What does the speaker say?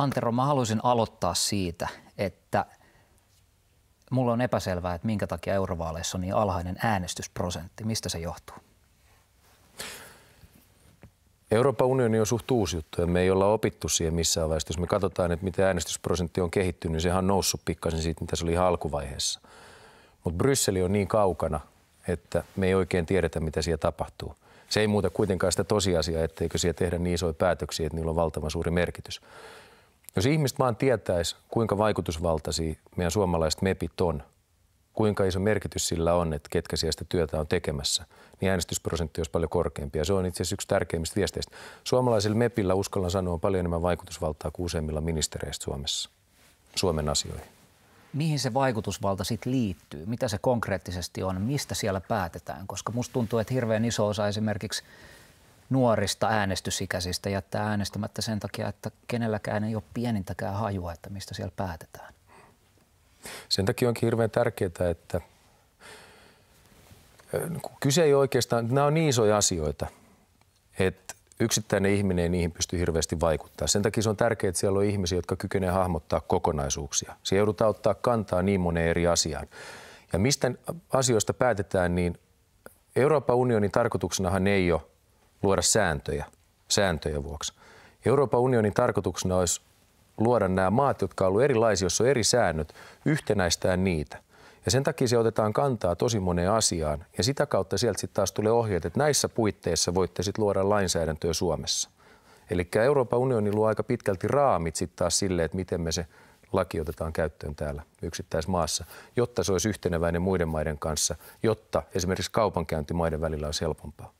Antero, mä haluaisin aloittaa siitä, että mulla on epäselvää, että minkä takia eurovaaleissa on niin alhainen äänestysprosentti. Mistä se johtuu? Euroopan unioni on suht uusi juttu ja me ei olla opittu siihen missään vaiheessa. Jos me katsotaan, että miten äänestysprosentti on kehittynyt, niin sehän on noussut pikkasen siitä, mitä se oli ihan alkuvaiheessa. Mutta Brysseli on niin kaukana, että me ei oikein tiedetä, mitä siellä tapahtuu. Se ei muuta kuitenkaan sitä tosiasiaa, etteikö siellä tehdä niin isoja päätöksiä, että niillä on valtavan suuri merkitys. Jos ihmiset vaan tietäisi, kuinka vaikutusvaltaisia meidän suomalaiset mepit on, kuinka iso merkitys sillä on, että ketkä sieltä työtä on tekemässä, niin äänestysprosentti olisi paljon korkeampi. Ja se on itse asiassa yksi tärkeimmistä viesteistä. Suomalaisilla MEPillä, uskallan sanoa, on paljon enemmän vaikutusvaltaa kuin useimmilla ministereistä Suomessa, Suomen asioihin. Mihin se vaikutusvalta sitten liittyy? Mitä se konkreettisesti on? Mistä siellä päätetään? Koska musta tuntuu, että hirveän iso osa esimerkiksi nuorista äänestysikäisistä jättää äänestämättä sen takia, että kenelläkään ei ole pienintäkään hajua, että mistä siellä päätetään. Sen takia onkin hirveän tärkeää, että niin kyse ei oikeastaan, nämä on niin isoja asioita, että yksittäinen ihminen ei niihin pysty hirveästi vaikuttaa. Sen takia se on tärkeää, että siellä on ihmisiä, jotka kykenevät hahmottaa kokonaisuuksia. Se joudutaan ottaa kantaa niin moneen eri asiaan. Ja mistä asioista päätetään, niin Euroopan unionin tarkoituksenahan ei ole luoda sääntöjä, sääntöjä vuoksi. Euroopan unionin tarkoituksena olisi luoda nämä maat, jotka ovat erilaisia, joissa on eri säännöt, yhtenäistää niitä. Ja sen takia se otetaan kantaa tosi moneen asiaan. Ja sitä kautta sieltä sitten taas tulee ohjeet, että näissä puitteissa voitte sitten luoda lainsäädäntöä Suomessa. Eli Euroopan unioni luo aika pitkälti raamit sitten taas sille, että miten me se laki otetaan käyttöön täällä yksittäismaassa, jotta se olisi yhteneväinen muiden maiden kanssa, jotta esimerkiksi kaupankäynti maiden välillä olisi helpompaa.